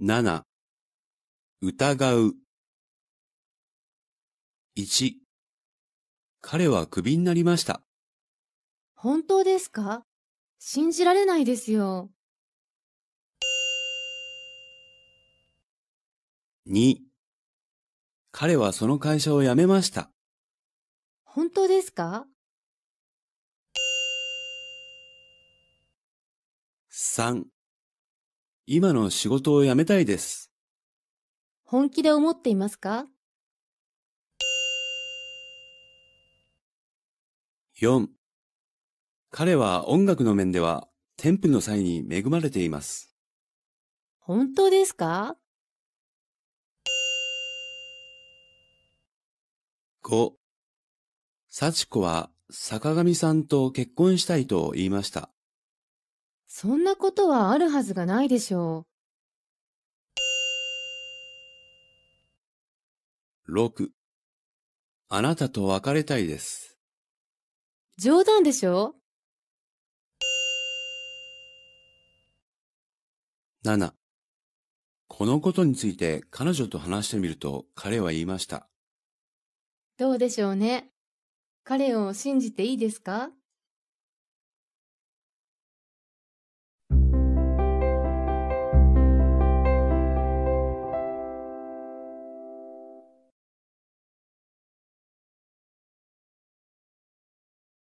7疑う1彼はクビになりました。本当ですか信じられないですよ。2彼はその会社を辞めました。本当ですか ?3 今の仕事を辞めたいです。本気で思っていますか ?4 彼は音楽の面では添付の際に恵まれています。本当ですか ?5 幸子は坂上さんと結婚したいと言いました。そんなことはあるはずがないでしょう。6. あなたと別れたいです。冗談でしょ ?7. このことについて彼女と話してみると彼は言いました。どうでしょうね。彼を信じていいですか